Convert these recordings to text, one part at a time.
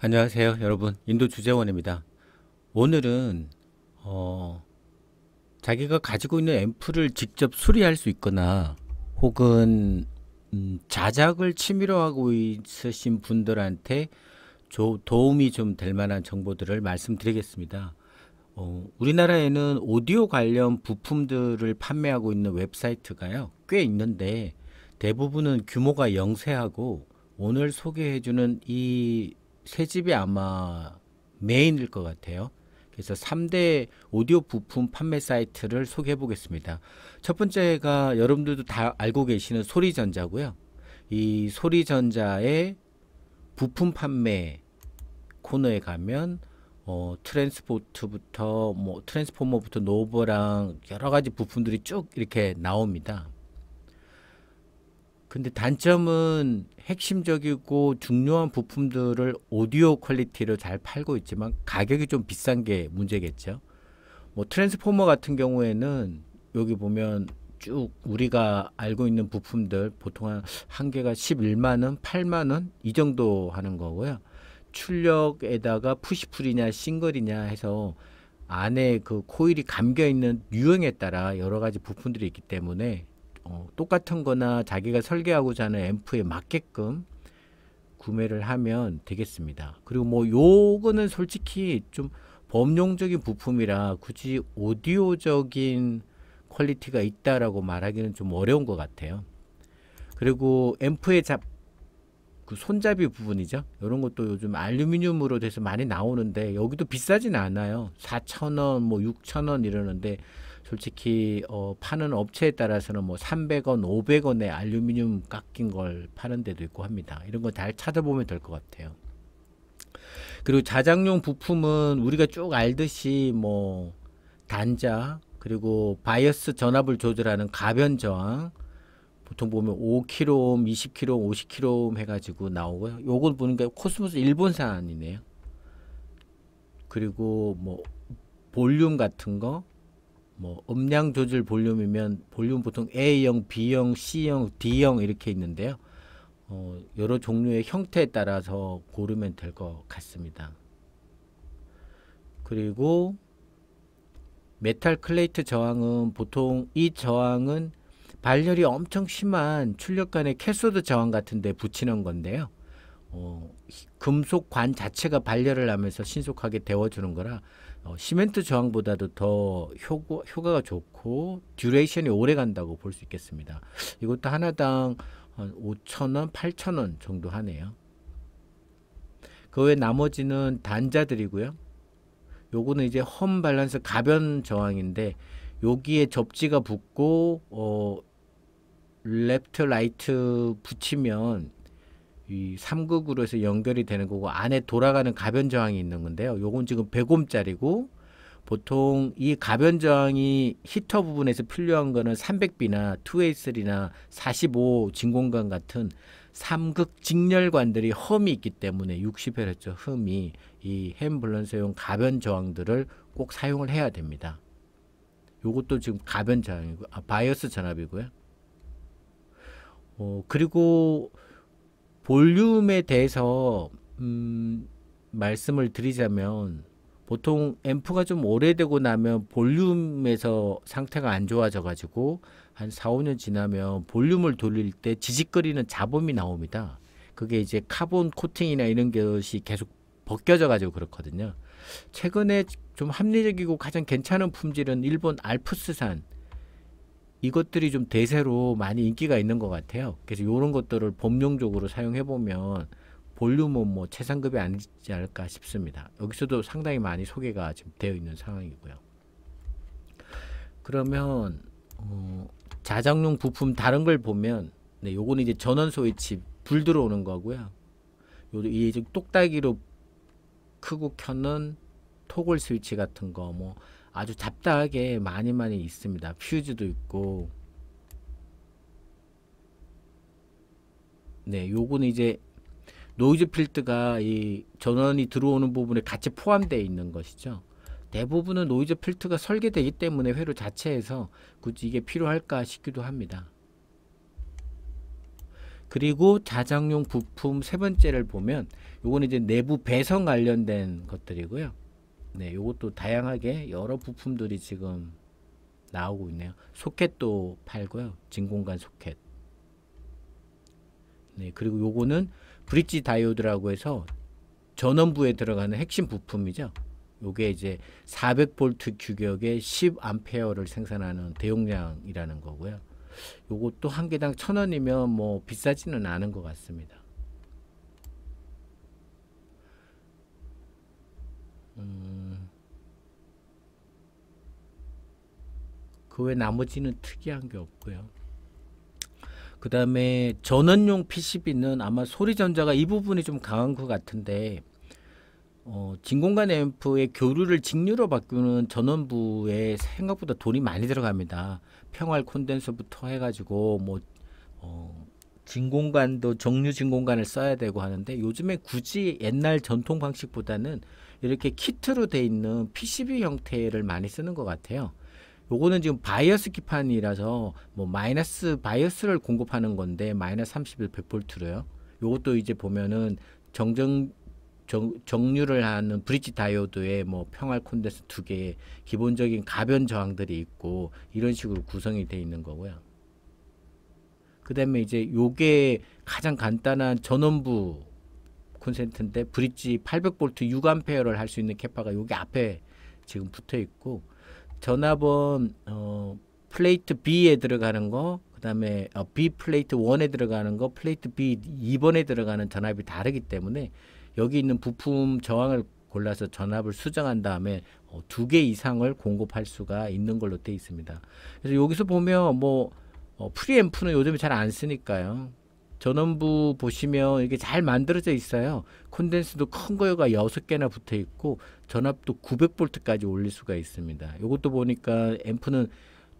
안녕하세요 여러분 인도주재원입니다 오늘은 어, 자기가 가지고 있는 앰프를 직접 수리할 수 있거나 혹은 음, 자작을 취미로 하고 있으신 분들한테 조, 도움이 좀 될 만한 정보들을 말씀드리겠습니다 어, 우리나라에는 오디오 관련 부품들을 판매하고 있는 웹사이트가요 꽤 있는데 대부분은 규모가 영세하고 오늘 소개해주는 이새 집이 아마 메인일 것 같아요. 그래서 3대 오디오 부품 판매 사이트를 소개해 보겠습니다. 첫 번째가 여러분들도 다 알고 계시는 소리전자고요. 이 소리전자의 부품 판매 코너에 가면 어, 트랜스포트부터 뭐 트랜스포머부터 노버랑 여러 가지 부품들이 쭉 이렇게 나옵니다. 근데 단점은 핵심적이고 중요한 부품들을 오디오 퀄리티로 잘 팔고 있지만 가격이 좀 비싼 게 문제겠죠. 뭐 트랜스포머 같은 경우에는 여기 보면 쭉 우리가 알고 있는 부품들 보통 한, 한 개가 11만원, 8만원 이 정도 하는 거고요. 출력에다가 푸시풀이냐 싱글이냐 해서 안에 그 코일이 감겨 있는 유형에 따라 여러 가지 부품들이 있기 때문에 어, 똑같은 거나 자기가 설계하고자 하는 앰프에 맞게끔 구매를 하면 되겠습니다. 그리고 뭐 요거는 솔직히 좀 범용적인 부품이라 굳이 오디오적인 퀄리티가 있다라고 말하기는 좀 어려운 것 같아요. 그리고 앰프의 잡, 그 손잡이 부분이죠. 이런 것도 요즘 알루미늄으로 돼서 많이 나오는데 여기도 비싸진 않아요. 4,000원, 뭐 6,000원 이러는데 솔직히 어, 파는 업체에 따라서는 뭐 300원, 500원에 알루미늄 깎인 걸 파는 데도 있고 합니다. 이런 거 잘 찾아보면 될 것 같아요. 그리고 자작용 부품은 우리가 쭉 알듯이 뭐 단자 그리고 바이어스 전압을 조절하는 가변 저항 보통 보면 5kΩ, 20kΩ, 50kΩ 해가지고 나오고 요걸 보는 게 코스모스 일본산이네요. 그리고 뭐 볼륨 같은 거뭐 음량 조절 볼륨이면 볼륨 보통 A형, B형, C형, D형 이렇게 있는데요. 어, 여러 종류의 형태에 따라서 고르면 될 것 같습니다. 그리고 메탈 클레이트 저항은 보통 이 저항은 발열이 엄청 심한 출력관의 캐소드 저항 같은데 붙이는 건데요. 어, 금속관 자체가 발열을 하면서 신속하게 데워주는 거라 어, 시멘트 저항보다도 더 효과, 효과가 좋고 듀레이션이 오래 간다고 볼 수 있겠습니다. 이것도 하나당 5천원, 8천원 정도 하네요. 그 외 나머지는 단자들이고요. 요거는 이제 험 밸런스 가변 저항인데 여기에 접지가 붙고 어, 랩트 라이트 붙이면 이 3극으로 해서 연결이 되는 거고 안에 돌아가는 가변 저항이 있는 건데요. 요건 지금 100옴짜리고 보통 이 가변 저항이 히터 부분에서 필요한 거는 300B나 2A3나 45 진공관 같은 삼극 직렬관들이 험이 있기 때문에 60Hz 흠이 이 햄블런스용 가변 저항들을 꼭 사용을 해야 됩니다. 요것도 지금 가변 저항이고 아, 바이어스 전압이고요. 어, 그리고 볼륨에 대해서 음, 말씀을 드리자면 보통 앰프가 좀 오래되고 나면 볼륨에서 상태가 안 좋아져 가지고 한 4, 5년 지나면 볼륨을 돌릴 때 지직거리는 잡음이 나옵니다. 그게 이제 카본 코팅이나 이런 것이 계속 벗겨져 가지고 그렇거든요. 최근에 좀 합리적이고 가장 괜찮은 품질은 일본 알프스산 이것들이 좀 대세로 많이 인기가 있는 것 같아요. 그래서 이런 것들을 범용적으로 사용해 보면 볼륨은 뭐 최상급이 아니지 않을까 싶습니다. 여기서도 상당히 많이 소개가 지금 되어 있는 상황이고요. 그러면 어, 자작용 부품 다른 걸 보면 네, 요거는 이제 전원 스위치 불 들어오는 거고요. 요도 이 똑딱이로 크고 켜는 토글 스위치 같은 거뭐 아주 잡다하게 많이 많이 있습니다. 퓨즈도 있고 네 요거는 이제 노이즈 필드가 이 전원이 들어오는 부분에 같이 포함되어 있는 것이죠. 대부분은 노이즈 필트가 설계되기 때문에 회로 자체에서 굳이 이게 필요할까 싶기도 합니다. 그리고 자작용 부품 세 번째를 보면 요는 이제 내부 배선 관련된 것들이고요. 네, 요것도 다양하게 여러 부품들이 지금 나오고 있네요. 소켓도 팔고요. 진공관 소켓. 네, 그리고 요거는 브릿지 다이오드라고 해서 전원부에 들어가는 핵심 부품이죠. 요게 이제 400V 규격의 10A를 생산하는 대용량이라는 거고요. 요것도 한 개당 천원이면뭐 비싸지는 않은 것 같습니다. 그외 나머지는 특이한 게 없고요. 그 다음에 전원용 PCB는 아마 소리전자가 이 부분이 좀 강한 것 같은데 어, 진공관 앰프의 교류를 직류로 바꾸는 전원부에 생각보다 돈이 많이 들어갑니다. 평활 콘덴서부터 해가지고 뭐 어, 진공관도 정류 진공관을 써야 되고 하는데 요즘에 굳이 옛날 전통 방식보다는 이렇게 키트로 돼 있는 PCB 형태를 많이 쓰는 것 같아요. 요거는 지금 바이어스 기판이라서 뭐 마이너스 바이어스를 공급하는 건데 마이너스 31 100V로요. 요것도 이제 보면은 정정 정, 정류를 하는 브릿지 다이오드에 뭐 평활 콘덴스 두 개의 기본적인 가변 저항들이 있고 이런 식으로 구성이 되어 있는 거고요. 그다음에 이제 요게 가장 간단한 전원부 콘센트인데 브릿지 800V 6A를 할 수 있는 캐파가 여기 앞에 지금 붙어 있고 전압은 어, 플레이트 B에 들어가는 거, 그 다음에 어, B 플레이트 1에 들어가는 거, 플레이트 B 2번에 들어가는 전압이 다르기 때문에 여기 있는 부품 저항을 골라서 전압을 수정한 다음에 어, 두개 이상을 공급할 수가 있는 걸로 되어 있습니다. 그래서 여기서 보면 뭐 어, 프리앰프는 요즘에 잘 안 쓰니까요. 전원부 보시면 이게 잘 만들어져 있어요. 콘덴스도 큰 거가 6개나 붙어 있고 전압도 900V까지 올릴 수가 있습니다. 이것도 보니까 앰프는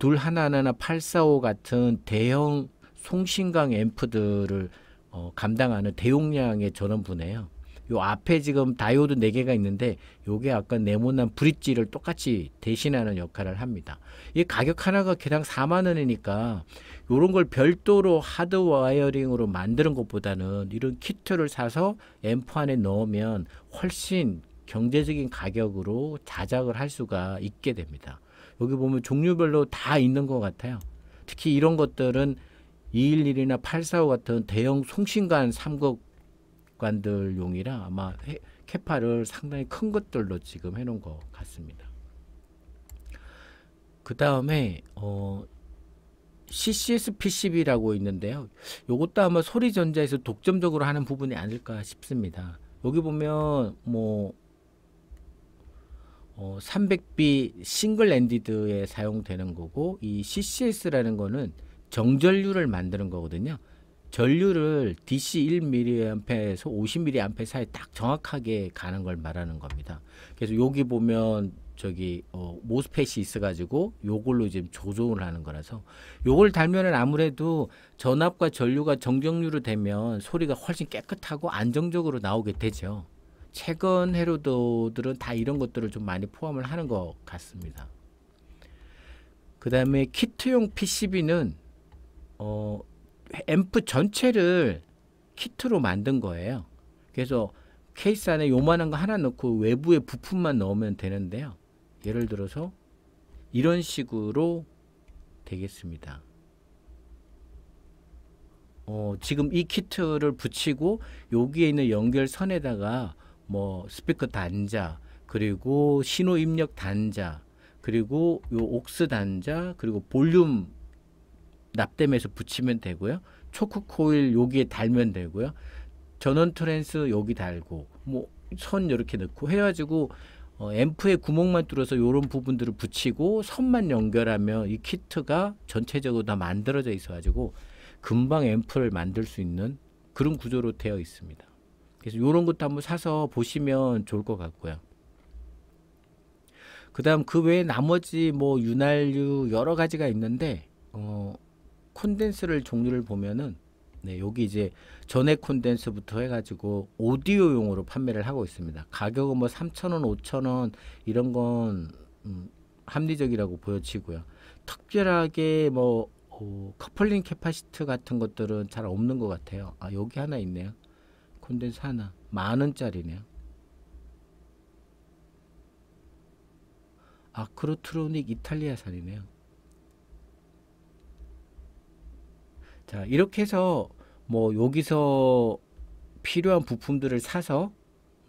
둘 하나하나 845 같은 대형 송신강 앰프들을 어, 감당하는 대용량의 전원부네요. 요 앞에 지금 다이오드 4개가 있는데 요게 아까 네모난 브릿지를 똑같이 대신하는 역할을 합니다. 이 가격 하나가 개당 4만 원이니까 요런 걸 별도로 하드 와이어링으로 만드는 것보다는 이런 키트를 사서 앰프 안에 넣으면 훨씬 경제적인 가격으로 자작을 할 수가 있게 됩니다. 여기 보면 종류별로 다 있는 것 같아요. 특히 이런 것들은 211이나 845 같은 대형 송신관 3급 기관들 용이라 아마 해, 캐파를 상당히 큰 것들로 지금 해놓은 것 같습니다. 그 다음에 어, CCS PCB라고 있는데요. 요것도 아마 소리전자에서 독점적으로 하는 부분이 아닐까 싶습니다. 여기 보면 뭐 어, 300B 싱글 엔디드에 사용되는 거고 이 CCS라는 거는 정전류를 만드는 거거든요. 전류를 DC 1mA에서 50mA 사이 딱 정확하게 가는 걸 말하는 겁니다. 그래서 여기 보면 저기 어, 모스펫이 있어가지고 요걸로 지금 조종을 하는 거라서 요걸 달면은 아무래도 전압과 전류가 정정률로 되면 소리가 훨씬 깨끗하고 안정적으로 나오게 되죠. 최근 해로도들은 다 이런 것들을 좀 많이 포함을 하는 것 같습니다. 그 다음에 키트용 PCB는 어, 앰프 전체를 키트로 만든 거예요. 그래서 케이스 안에 요만한 거 하나 넣고 외부의 부품만 넣으면 되는데요. 예를 들어서 이런 식으로 되겠습니다. 어, 지금 이 키트를 붙이고 여기에 있는 연결선에다가 뭐 스피커 단자 그리고 신호 입력 단자 그리고 요 옥스 단자 그리고 볼륨 납땜에서 붙이면 되고요. 초크 코일 여기에 달면 되고요. 전원 트랜스 여기 달고 뭐선 이렇게 넣고 해가지고 어, 앰프에 구멍만 뚫어서 요런 부분들을 붙이고 선만 연결하면 이 키트가 전체적으로 다 만들어져 있어가지고 금방 앰프를 만들 수 있는 그런 구조로 되어 있습니다. 그래서 요런 것도 한번 사서 보시면 좋을 것 같고요. 그 다음 그 외에 나머지 뭐 윤활유 여러 가지가 있는데 어, 콘덴스를 종류를 보면은 네, 여기 이제 전액 콘덴스부터 해가지고 오디오용으로 판매를 하고 있습니다. 가격은 뭐 3,000원, 5,000원 이런 건 음, 합리적이라고 보여지고요. 특별하게 뭐 어, 커플링 캐파시트 같은 것들은 잘 없는 것 같아요. 아 여기 하나 있네요. 콘덴스 하나 만 원짜리네요. 아크로트로닉 이탈리아산이네요. 자, 이렇게 해서 뭐 여기서 필요한 부품들을 사서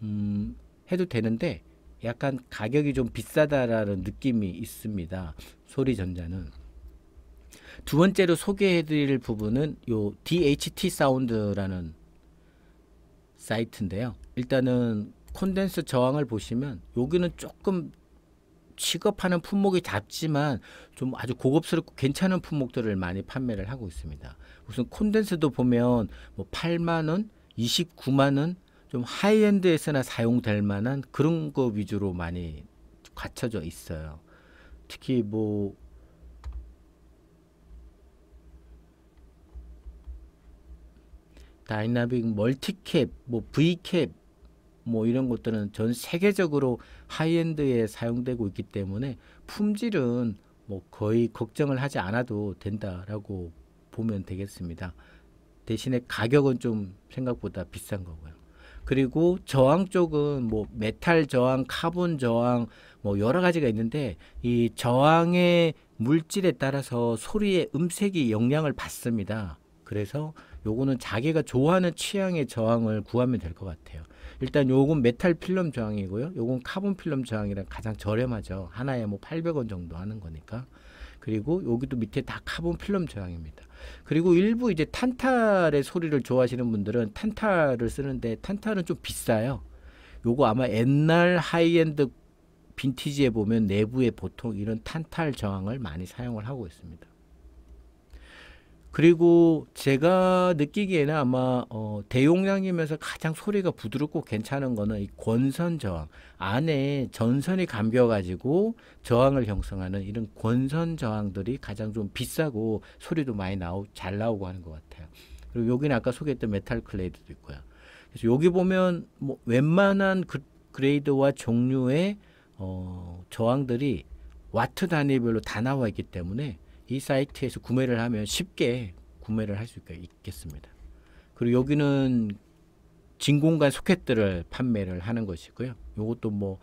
음, 해도 되는데 약간 가격이 좀 비싸다라는 느낌이 있습니다. 소리전자는. 두 번째로 소개해드릴 부분은 요 DHT 사운드라는 사이트인데요. 일단은 콘덴스 저항을 보시면 여기는 조금 취급하는 품목이 작지만 좀 아주 고급스럽고 괜찮은 품목들을 많이 판매를 하고 있습니다. 무슨 콘덴스도 보면 뭐 8만 원, 29만 원, 좀 하이엔드에서나 사용될 만한 그런 거 위주로 많이 갖춰져 있어요. 특히 뭐 다이나믹 멀티캡, 뭐 V캡 뭐 이런 것들은 전 세계적으로 하이엔드에 사용되고 있기 때문에 품질은 뭐 거의 걱정을 하지 않아도 된다라고 보면 되겠습니다. 대신에 가격은 좀 생각보다 비싼 거고요. 그리고 저항 쪽은 뭐 메탈 저항, 카본 저항 뭐 여러 가지가 있는데 이 저항의 물질에 따라서 소리의 음색이 영향을 받습니다. 그래서 요거는 자기가 좋아하는 취향의 저항을 구하면 될 것 같아요. 일단 요건 메탈 필름 저항이고요. 요건 카본 필름 저항이랑 가장 저렴하죠. 하나에 뭐 800원 정도 하는 거니까. 그리고 여기도 밑에 다 카본 필름 저항입니다. 그리고 일부 이제 탄탈의 소리를 좋아하시는 분들은 탄탈을 쓰는데 탄탈은 좀 비싸요. 요거 아마 옛날 하이엔드 빈티지에 보면 내부에 보통 이런 탄탈 저항을 많이 사용을 하고 있습니다. 그리고 제가 느끼기에는 아마 어, 대용량이면서 가장 소리가 부드럽고 괜찮은 거는 이 권선 저항 안에 전선이 감겨가지고 저항을 형성하는 이런 권선 저항들이 가장 좀 비싸고 소리도 많이 나오 잘 나오고 하는 것 같아요. 그리고 여기는 아까 소개했던 메탈 클레이드도 있고요. 그래서 여기 보면 뭐 웬만한 그, 그레이드와 종류의 어, 저항들이 와트 단위별로 다 나와 있기 때문에 이 사이트에서 구매를 하면 쉽게 구매를 할 수 있겠습니다. 그리고 여기는 진공관 소켓들을 판매를 하는 것이고요. 요것도 뭐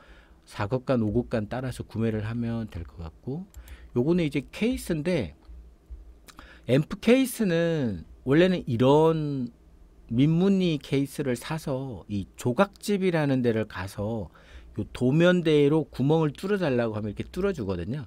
4급간, 5급간 따라서 구매를 하면 될 것 같고 요거는 이제 케이스인데 앰프 케이스는 원래는 이런 민무늬 케이스를 사서 이 조각집이라는 데를 가서 요 도면대로 구멍을 뚫어달라고 하면 이렇게 뚫어주거든요.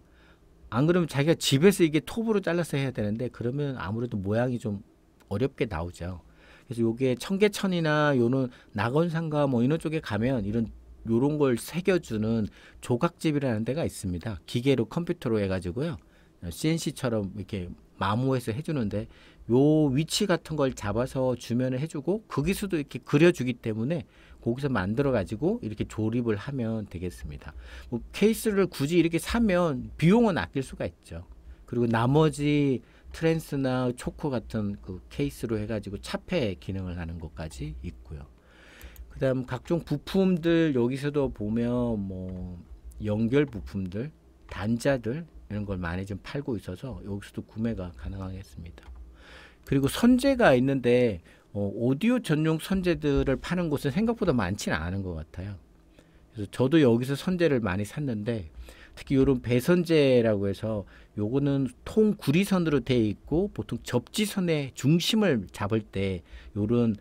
안 그러면 자기가 집에서 이게 톱으로 잘라서 해야 되는데 그러면 아무래도 모양이 좀 어렵게 나오죠. 그래서 요게 청계천이나 요는 낙원상가 뭐 이런 쪽에 가면 이런 요런 걸 새겨주는 조각집이라는 데가 있습니다. 기계로 컴퓨터로 해가지고요. CNC처럼 이렇게 마모해서 해주는데 요 위치 같은 걸 잡아서 주면을 해주고 거기서도 이렇게 그려주기 때문에 거기서 만들어 가지고 이렇게 조립을 하면 되겠습니다. 뭐 케이스를 굳이 이렇게 사면 비용은 아낄 수가 있죠. 그리고 나머지 트랜스나 초코 같은 그 케이스로 해가지고 차폐 기능을 하는 것까지 있고요. 그다음 각종 부품들 여기서도 보면 뭐 연결 부품들, 단자들 이런 걸 많이 좀 팔고 있어서 여기서도 구매가 가능하겠습니다. 그리고 선재가 있는데 어, 오디오 전용 선재들을 파는 곳은 생각보다 많지는 않은 것 같아요. 그래서 저도 여기서 선재를 많이 샀는데 특히 이런 배선재라고 해서 요거는 통 구리선으로 되어 있고 보통 접지선의 중심을 잡을 때 요런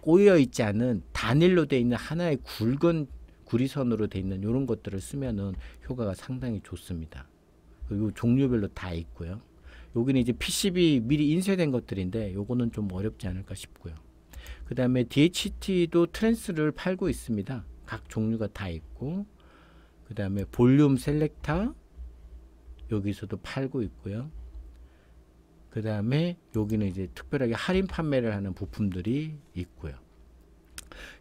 꼬여 있지 않은 단일로 되어 있는 하나의 굵은 구리선으로 되어 있는 요런 것들을 쓰면은 효과가 상당히 좋습니다. 요 종류별로 다 있고요. 여기는 이제 PCB 미리 인쇄된 것들인데 요거는 좀 어렵지 않을까 싶고요. 그 다음에 DHT도 트랜스를 팔고 있습니다. 각 종류가 다 있고 그 다음에 볼륨 셀렉터 여기서도 팔고 있고요. 그 다음에 여기는 이제 특별하게 할인 판매를 하는 부품들이 있고요.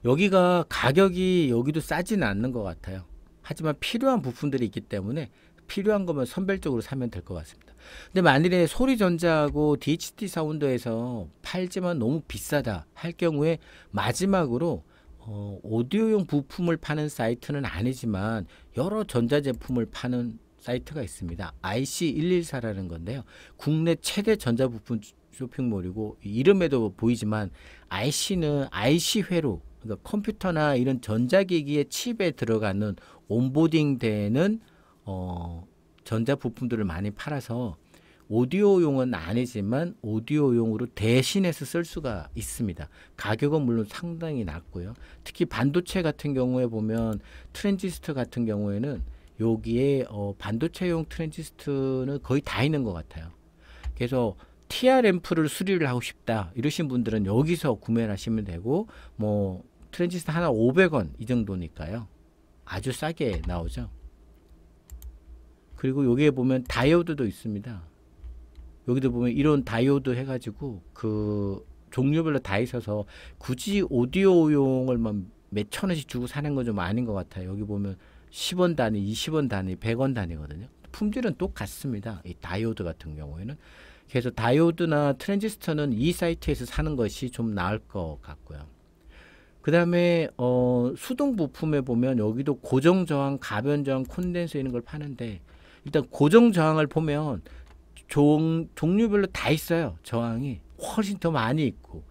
여기가 가격이 여기도 싸지는 않는 것 같아요. 하지만 필요한 부품들이 있기 때문에 필요한 거면 선별적으로 사면 될 것 같습니다. 근데 만일에 소리 전자하고 DHT 사운드에서 팔지만 너무 비싸다 할 경우에 마지막으로 어, 오디오용 부품을 파는 사이트는 아니지만 여러 전자제품을 파는 사이트가 있습니다. IC114라는 건데요. 국내 최대 전자부품 쇼핑몰이고 이름에도 보이지만 IC는 IC회로 그러니까 컴퓨터나 이런 전자기기의 칩에 들어가는 온보딩 되는 어, 전자 부품들을 많이 팔아서 오디오용은 아니지만 오디오용으로 대신해서 쓸 수가 있습니다. 가격은 물론 상당히 낮고요. 특히 반도체 같은 경우에 보면 트랜지스터 같은 경우에는 여기에 어, 반도체용 트랜지스터는 거의 다 있는 것 같아요. 그래서 TR 램프를 수리를 하고 싶다 이러신 분들은 여기서 구매를 하시면 되고 뭐 트랜지스터 하나 500원 이 정도니까요. 아주 싸게 나오죠. 그리고 여기에 보면 다이오드도 있습니다. 여기도 보면 이런 다이오드 해가지고 그 종류별로 다 있어서 굳이 오디오용을 몇천 원씩 주고 사는 건 좀 아닌 것 같아요. 여기 보면 10원 단위, 20원 단위, 100원 단위거든요. 품질은 똑같습니다. 이 다이오드 같은 경우에는. 그래서 다이오드나 트랜지스터는 이 사이트에서 사는 것이 좀 나을 것 같고요. 그 다음에 어, 수동 부품에 보면 여기도 고정 저항, 가변 저항, 콘덴서 이런 걸 파는데 일단 고정 저항을 보면 종, 종류별로 다 있어요. 저항이 훨씬 더 많이 있고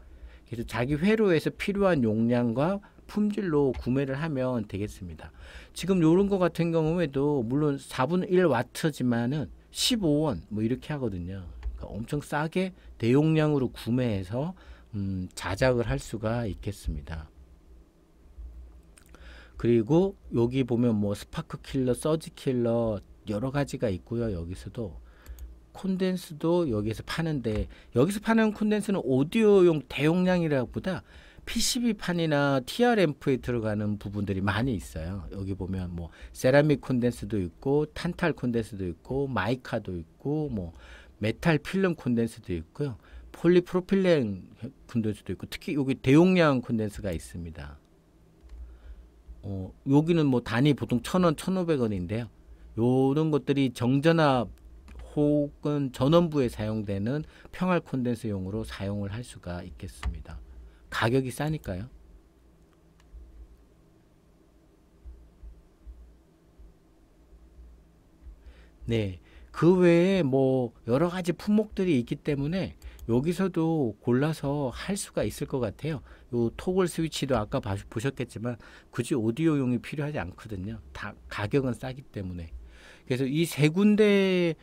그래서 자기 회로에서 필요한 용량과 품질로 구매를 하면 되겠습니다. 지금 요런 거 같은 경우에도 물론 4분의 1 와트지만은 15원 뭐 이렇게 하거든요. 그러니까 엄청 싸게 대용량으로 구매해서 음, 자작을 할 수가 있겠습니다. 그리고 여기 보면 뭐 스파크 킬러, 서지 킬러, 여러 가지가 있고요. 여기서도 콘덴스도 여기서 파는데 여기서 파는 콘덴스는 오디오용 대용량이라보다 기 PCB판이나 TR앰프에 들어가는 부분들이 많이 있어요. 여기 보면 뭐 세라믹 콘덴스도 있고 탄탈 콘덴스도 있고 마이카도 있고 뭐 메탈 필름 콘덴스도 있고요. 폴리프로필렌 콘덴스도 있고 특히 여기 대용량 콘덴스가 있습니다. 어, 여기는 뭐 단위 보통 천원 천0백 원인데요 이런 것들이 정전압 혹은 전원부에 사용되는 평활 콘덴서용으로 사용을 할 수가 있겠습니다. 가격이 싸니까요. 네. 그 외에 뭐 여러 가지 품목들이 있기 때문에 여기서도 골라서 할 수가 있을 것 같아요. 요 토글 스위치도 아까 보셨겠지만 굳이 오디오용이 필요하지 않거든요. 다 가격은 싸기 때문에. 그래서 이 세 군데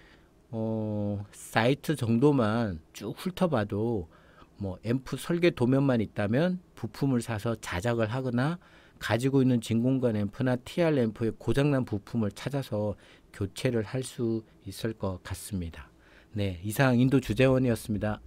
어, 사이트 정도만 쭉 훑어봐도 뭐 앰프 설계 도면만 있다면 부품을 사서 자작을 하거나 가지고 있는 진공관 앰프나 TR 앰프의 고장난 부품을 찾아서 교체를 할 수 있을 것 같습니다. 네, 이상 인도 주재원이었습니다.